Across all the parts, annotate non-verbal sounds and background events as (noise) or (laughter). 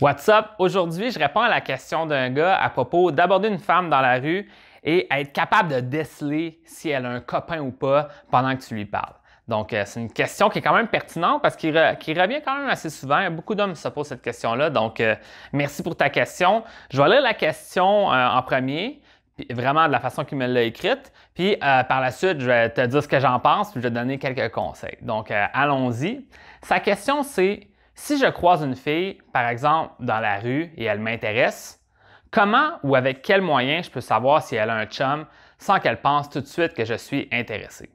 What's up? Aujourd'hui, je réponds à la question d'un gars à propos d'aborder une femme dans la rue et être capable de déceler si elle a un copain ou pas pendant que tu lui parles. Donc, euh, c'est une question qui est quand même pertinente parce qu'il revient quand même assez souvent. Beaucoup d'hommes se posent cette question-là. Donc, euh, merci pour ta question. Je vais lire la question euh, en premier, vraiment de la façon qu'il me l'a écrite. Puis, par la suite, je vais te dire ce que j'en pense, puis je vais te donner quelques conseils. Donc, allons-y. Sa question, c'est si je croise une fille, par exemple, dans la rue et elle m'intéresse, comment ou avec quels moyen je peux savoir si elle a un chum sans qu'elle pense tout de suite que je suis intéressé?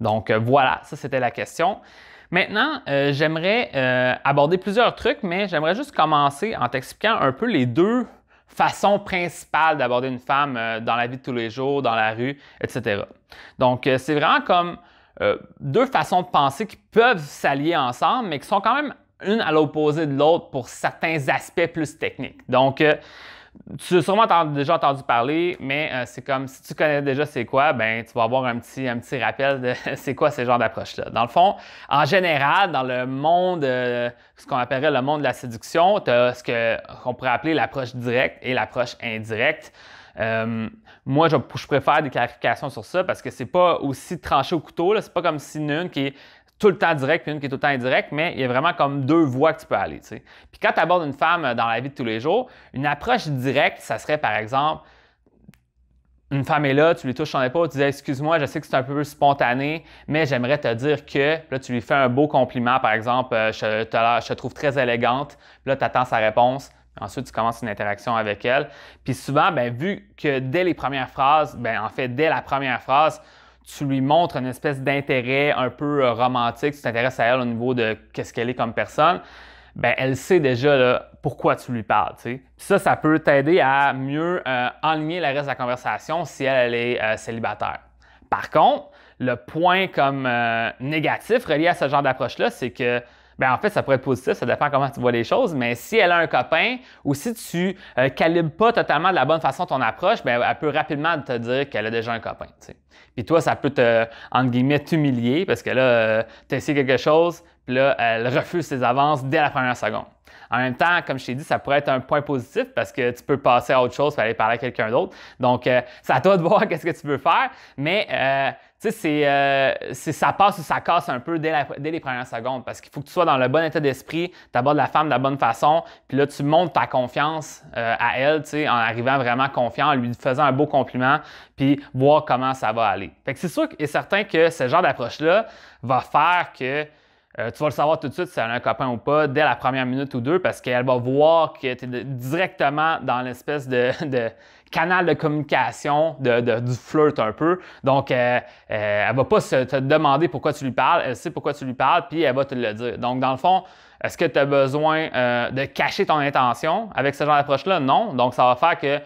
Donc euh, voilà, ça c'était la question. Maintenant, euh, j'aimerais euh, aborder plusieurs trucs, mais j'aimerais juste commencer en t'expliquant un peu les deux façons principales d'aborder une femme dans la vie de tous les jours, dans la rue, etc. Donc c'est vraiment comme deux façons de penser qui peuvent s'allier ensemble, mais qui sont quand même une à l'opposé de l'autre pour certains aspects plus techniques. Donc, euh, tu as sûrement déjà entendu parler, mais euh, c'est comme si tu connais déjà c'est quoi, ben tu vas avoir un petit, un petit rappel de (laughs) c'est quoi ce genre d'approche-là. Dans le fond, en général, dans le monde, euh, ce qu'on appellerait le monde de la séduction, tu as ce qu'on pourrait appeler l'approche directe et l'approche indirecte. moi, je, préfère des clarifications sur ça parce que c'est pas aussi tranché au couteau. C'est pas comme si une qui est tout le temps direct, puis une qui est tout le temps indirecte, mais il y a vraiment comme deux voies que tu peux aller. Puis quand tu abordes une femme euh, dans la vie de tous les jours, une approche directe, ça serait par exemple, une femme est là, tu lui touches son épaule, tu dis excuse-moi, je sais que c'est un peu spontané, mais j'aimerais te dire que là tu lui fais un beau compliment, par exemple, euh, je te, trouve très élégante, là tu attends sa réponse. Ensuite, tu commences une interaction avec elle. Puis souvent, bien, vu que dès les premières phrases, bien, en fait, dès la première phrase, tu lui montres une espèce d'intérêt un peu euh, romantique, tu t'intéresses à elle au niveau de qu'est-ce qu'elle est comme personne, ben elle sait déjà pourquoi tu lui parles. Ça, ça peut t'aider à mieux aligner euh, enligner le reste de la conversation si elle, est euh, célibataire. Par contre, le point comme négatif relié à ce genre d'approche-là, c'est que ben en fait, ça pourrait être positif, ça dépend comment tu vois les choses, mais si elle a un copain ou si tu euh, calibres pas totalement de la bonne façon ton approche, ben elle peut rapidement te dire qu'elle a déjà un copain. sais. Puis toi, ça peut te, entre guillemets, t'humilier parce que là, euh, tu essayé quelque chose, puis là, elle refuse ses avances dès la première seconde. En même temps, comme je t'ai dit, ça pourrait être un point positif parce que tu peux passer à autre chose et aller parler à quelqu'un d'autre. Donc, euh, c'est à toi de (laughs) voir qu'est-ce que tu veux faire, mais tu sais, euh, ça passe ou ça casse un peu dès, dès les premières secondes parce qu'il faut que tu sois dans le bon état d'esprit, t'abordes la femme de la bonne façon, puis là, tu montes ta confiance euh, à elle, tu sais, en arrivant vraiment confiant, en lui faisant un beau compliment, puis voir comment ça va aller. Fait que c'est sûr et certain que ce genre d'approche-là va faire que euh, tu vas le savoir tout de suite si elle a un copain ou pas dès la première minute ou deux parce qu'elle va voir que tu es directement dans l'espèce de, canal de communication de, du flirt un peu. Donc, euh, euh, elle va pas te demander pourquoi tu lui parles, elle sait pourquoi tu lui parles, puis elle va te le dire. Donc, dans le fond, est-ce que tu as besoin de cacher ton intention avec ce genre d'approche-là? Non. Donc, ça va faire que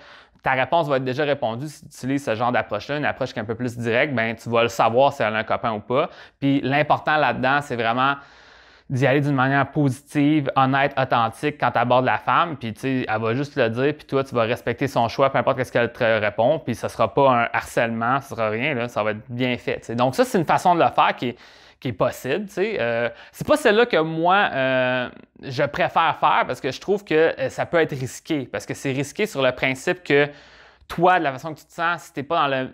ta réponse va être déjà répondue si tu utilises ce genre d'approche-là, une approche qui est un peu plus directe, ben, tu vas le savoir si elle a un copain ou pas. Puis l'important là-dedans, c'est vraiment d'y aller d'une manière positive, honnête, authentique quand tu abordes la femme, puis tu sais, elle va juste le dire, puis toi, tu vas respecter son choix, peu importe ce qu'elle te répond, puis ce sera pas un harcèlement, ce sera rien, ça va être bien fait. Donc ça, c'est une façon de le faire qui est qui est possible. Euh, c'est pas celle-là que moi, euh, je préfère faire parce que je trouve que euh, ça peut être risqué. Parce que c'est risqué sur le principe que toi, de la façon que tu te sens, si tu n'es pas dans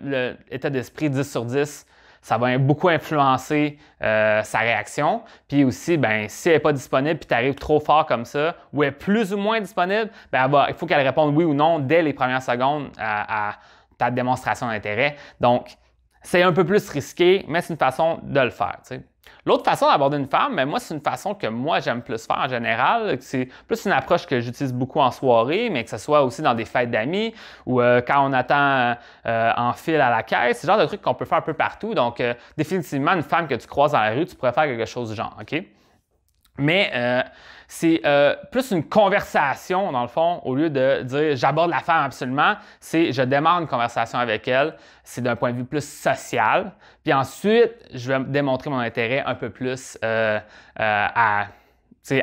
l'état d'esprit 10 sur 10, ça va beaucoup influencer euh, sa réaction. Puis aussi, ben, si elle n'est pas disponible, puis tu arrives trop fort comme ça, ou elle est plus ou moins disponible, ben, il faut qu'elle réponde oui ou non dès les premières secondes à, à ta démonstration d'intérêt. Donc, c'est un peu plus risqué, mais c'est une façon de le faire. L'autre façon d'aborder une femme, mais moi, c'est une façon que moi, j'aime plus faire en général. C'est plus une approche que j'utilise beaucoup en soirée, mais que ce soit aussi dans des fêtes d'amis ou euh, quand on attend euh, en fil à la caisse. C'est le genre de truc qu'on peut faire un peu partout. Donc, euh, définitivement, une femme que tu croises dans la rue, tu pourrais faire quelque chose du genre, OK? Mais c'est euh, plus une conversation, dans le fond, au lieu de dire j'aborde l'affaire absolument, c'est je demande une conversation avec elle. C'est d'un point de vue plus social. Puis ensuite, je vais démontrer mon intérêt un peu plus euh, euh, à,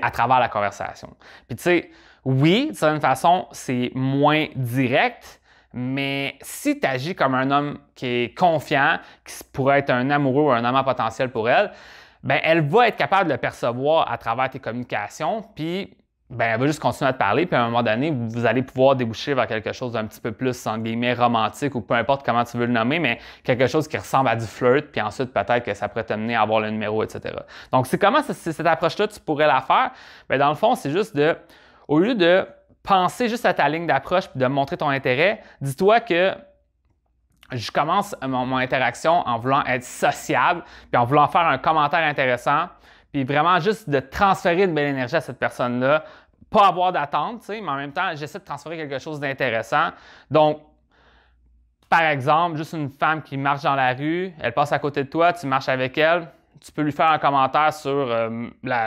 à travers la conversation. Puis tu sais, oui, d'une certaine façon, c'est moins direct, mais si tu agis comme un homme qui est confiant, qui pourrait être un amoureux ou un amant potentiel pour elle, ben, elle va être capable de le percevoir à travers tes communications, puis ben, elle va juste continuer à te parler, puis à un moment donné, vous allez pouvoir déboucher vers quelque chose d'un petit peu plus, en guillemets, romantique ou peu importe comment tu veux le nommer, mais quelque chose qui ressemble à du flirt, puis ensuite peut-être que ça pourrait t'amener à avoir le numéro, etc. Donc, c'est comment cette approche-là, tu pourrais la faire? Ben, dans le fond, c'est juste de, au lieu de penser juste à ta ligne d'approche puis de montrer ton intérêt, dis-toi que je commence mon, interaction en voulant être sociable, puis en voulant faire un commentaire intéressant, puis vraiment juste de transférer de belle énergie à cette personne-là, pas avoir d'attente, tu sais, mais en même temps, j'essaie de transférer quelque chose d'intéressant. Donc, par exemple, juste une femme qui marche dans la rue, elle passe à côté de toi, tu marches avec elle, tu peux lui faire un commentaire sur euh,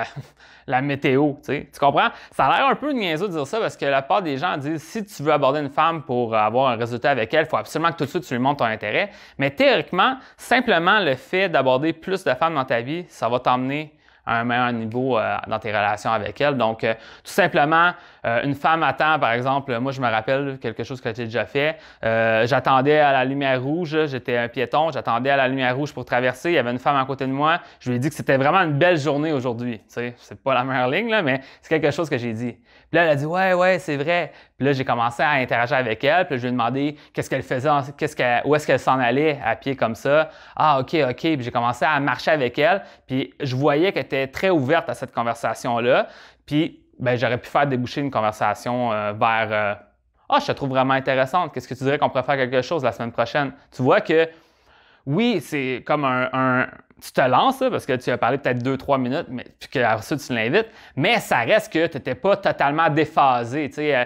(laughs) la, météo. Tu comprends? Ça a l'air un peu niaiseux de dire ça parce que la part des gens disent si tu veux aborder une femme pour avoir un résultat avec elle, il faut absolument que tout de suite tu lui montres ton intérêt. Mais théoriquement, simplement le fait d'aborder plus de femmes dans ta vie, ça va t'emmener à un meilleur niveau euh, dans tes relations avec elle. Donc, euh, tout simplement, euh, une femme attend, par exemple, moi je me rappelle quelque chose que j'ai déjà fait. Euh, j'attendais à la lumière rouge, j'étais un piéton, j'attendais à la lumière rouge pour traverser. Il y avait une femme à côté de moi. Je lui ai dit que c'était vraiment une belle journée aujourd'hui. Tu sais, c'est pas la meilleure ligne, là, mais c'est quelque chose que j'ai dit. Puis là, elle a dit Ouais, ouais, c'est vrai. Puis là, j'ai commencé à interagir avec elle. Puis je lui ai demandé qu'est-ce qu'elle faisait, qu'est-ce où est-ce qu'elle s'en allait à pied comme ça. Ah, OK, OK. Puis j'ai commencé à marcher avec elle. Puis je voyais qu'elle était très ouverte à cette conversation-là. Puis ben, j'aurais pu faire déboucher une conversation euh, vers euh, Ah, je te trouve vraiment intéressante. Qu'est-ce que tu dirais qu'on pourrait faire quelque chose la semaine prochaine? Tu vois que oui, c'est comme un, Tu te lances parce que tu as parlé peut-être deux, trois minutes, mais puis que après ça, tu l'invites, mais ça reste que tu n'étais pas totalement déphasé. Euh,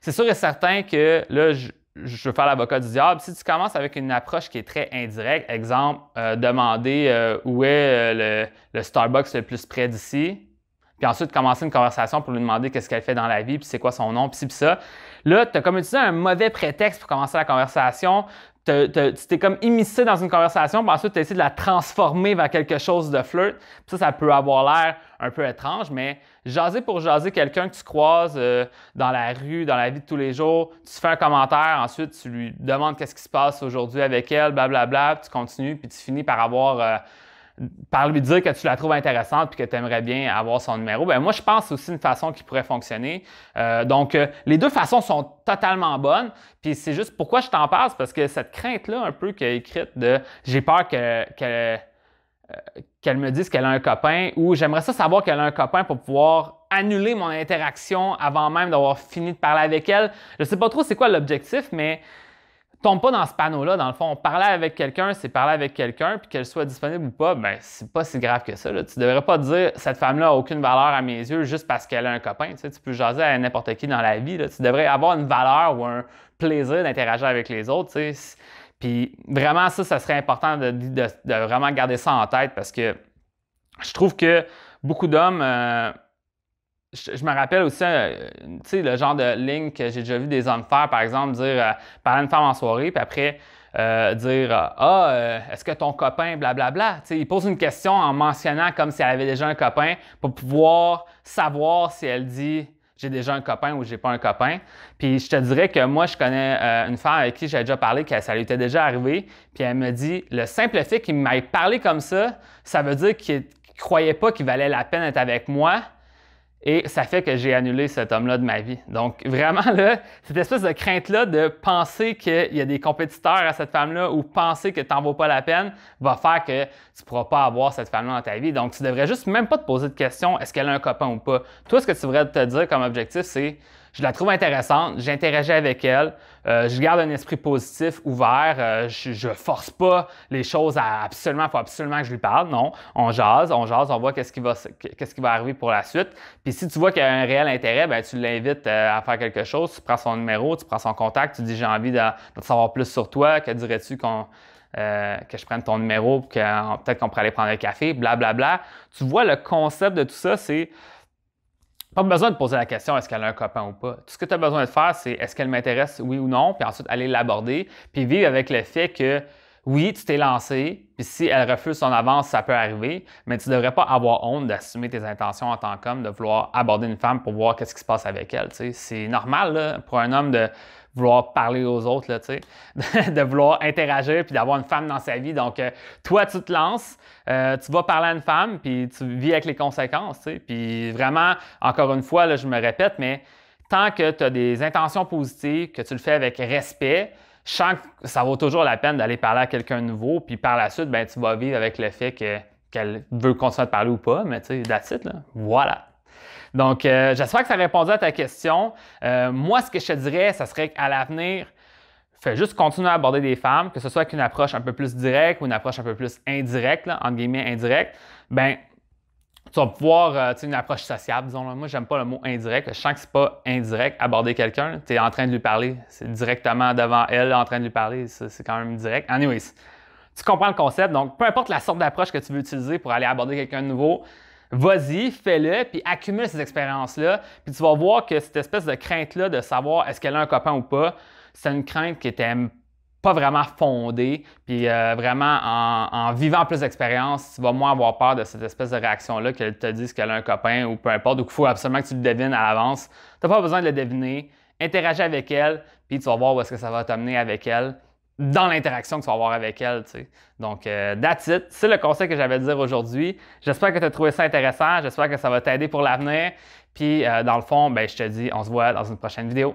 c'est sûr et certain que là, je, je veux faire l'avocat du diable. Si tu commences avec une approche qui est très indirecte, exemple, demander où est le Starbucks le plus près d'ici, puis ensuite commencer une conversation pour lui demander qu'est-ce qu'elle fait dans la vie, puis c'est quoi son nom, puis ça. Là, tu as comme utilisé un mauvais prétexte pour commencer la conversation. Tu t'es comme immiscé dans une conversation, puis ensuite tu essayé de la transformer vers quelque chose de flirt. Puis ça, ça peut avoir l'air un peu étrange, mais jaser pour jaser quelqu'un que tu croises euh, dans la rue, dans la vie de tous les jours, tu fais un commentaire, ensuite tu lui demandes qu'est-ce qui se passe aujourd'hui avec elle, blablabla, bla, bla, tu continues, puis tu finis par avoir. Euh, par lui dire que tu la trouves intéressante puis que tu aimerais bien avoir son numéro, ben moi je pense aussi une façon qui pourrait fonctionner. Euh, donc euh, les deux façons sont totalement bonnes. Puis c'est juste pourquoi je t'en passe parce que cette crainte-là un peu qu'elle a écrite de j'ai peur que, euh, qu'elle me dise qu'elle a un copain ou j'aimerais ça savoir qu'elle a un copain pour pouvoir annuler mon interaction avant même d'avoir fini de parler avec elle. Je sais pas trop c'est quoi l'objectif, mais tombe pas dans ce panneau-là, dans le fond, parler avec quelqu'un, c'est parler avec quelqu'un, puis qu'elle soit disponible ou pas, ben c'est pas si grave que ça. Tu Tu devrais pas dire cette femme-là a aucune valeur à mes yeux juste parce qu'elle a un copain. Tu, peux jaser à n'importe qui dans la vie. Tu devrais avoir une valeur ou un plaisir d'interagir avec les autres. Puis vraiment, ça, ça serait important de, vraiment garder ça en tête parce que je trouve que beaucoup d'hommes. Euh, je, me rappelle aussi, euh, le genre de ligne que j'ai déjà vu des hommes faire, par exemple, dire euh, parler à une femme en soirée, puis après euh, dire Ah, est-ce que ton copain, blablabla. Il pose une question en mentionnant comme si elle avait déjà un copain pour pouvoir savoir si elle dit j'ai déjà un copain ou j'ai pas un copain. Puis je te dirais que moi, je connais une femme avec qui j'avais déjà parlé, que ça lui était déjà arrivé. Puis elle me dit, le simple fait qu'il m'ait parlé comme ça, ça veut dire qu'il croyait pas qu'il valait la peine d'être avec moi. Et ça fait que j'ai annulé cet homme-là de ma vie. Donc, vraiment, là, cette espèce de crainte-là de penser qu'il y a des compétiteurs à cette femme-là ou penser que t'en vaut pas la peine va faire que tu pourras pas avoir cette femme-là dans ta vie. Donc, tu devrais juste même pas te poser de questions. est-ce qu'elle a un copain ou pas. Toi, ce que tu devrais te dire comme objectif, c'est je la trouve intéressante, j'interagis avec elle, euh, je garde un esprit positif, ouvert, euh, je, ne force pas les choses à absolument, faut absolument que je lui parle, non. On jase, on jase, on voit qu'est-ce qui va, qu'est-ce qui va arriver pour la suite. Puis si tu vois qu'il y a un réel intérêt, ben tu l'invites euh, à faire quelque chose, tu prends son numéro, tu prends son contact, tu dis j'ai envie de, savoir plus sur toi, que dirais-tu qu'on que je prenne ton numéro, peut-être qu'on pourrait aller prendre un café, blablabla. Bla, bla. Tu vois, le concept de tout ça, c'est pas besoin de poser la question est-ce qu'elle a un copain ou pas. Tout ce que tu as besoin de faire, c'est est-ce qu'elle m'intéresse, oui ou non, puis ensuite aller l'aborder, puis vivre avec le fait que oui, tu t'es lancé, puis si elle refuse son avance, ça peut arriver, mais tu ne devrais pas avoir honte d'assumer tes intentions en tant qu'homme, de vouloir aborder une femme pour voir qu'est-ce qui se passe avec elle. C'est normal pour un homme de vouloir parler aux autres, (laughs) de vouloir interagir, puis d'avoir une femme dans sa vie. Donc, euh, toi, tu te lances, euh, tu vas parler à une femme, puis tu vis avec les conséquences. Puis vraiment, encore une fois, je me répète, mais tant que tu as des intentions positives, que tu le fais avec respect, je sens que ça vaut toujours la peine d'aller parler à quelqu'un de nouveau, puis par la suite, ben, tu vas vivre avec le fait qu'elle veut continuer de parler ou pas, mais tu sais, that's Voilà. Donc, euh, j'espère que ça répondait à ta question. Euh, moi, ce que je te dirais, ça serait qu'à l'avenir, fais juste continuer à aborder des femmes, que ce soit avec une approche un peu plus directe ou une approche un peu plus indirecte, entre guillemets indirecte, ben tu vas pouvoir, euh, tu sais, une approche sociable, disons. Là. Moi, j'aime pas le mot indirect. Je sens que c'est pas indirect, aborder quelqu'un. Tu es en train de lui parler. C'est directement devant elle, en train de lui parler. C'est quand même direct. Anyways, tu comprends le concept. Donc, peu importe la sorte d'approche que tu veux utiliser pour aller aborder quelqu'un de nouveau, vas-y, fais-le, puis accumule ces expériences-là. Puis tu vas voir que cette espèce de crainte-là de savoir est-ce qu'elle a un copain ou pas, c'est une crainte qui pas pas vraiment fondé, puis euh, vraiment en, vivant plus d'expérience, tu vas moins avoir peur de cette espèce de réaction-là, qu'elle te dise qu'elle a un copain ou peu importe, ou qu'il faut absolument que tu le devines à l'avance. Tu n'as pas besoin de le deviner. Interagis avec elle, puis tu vas voir où est-ce que ça va t'amener avec elle, dans l'interaction que tu vas avoir avec elle. Donc, euh, that's it. C'est le conseil que j'avais à dire aujourd'hui. J'espère que tu as trouvé ça intéressant. J'espère que ça va t'aider pour l'avenir. Puis, euh, dans le fond, ben, je te dis, on se voit dans une prochaine vidéo.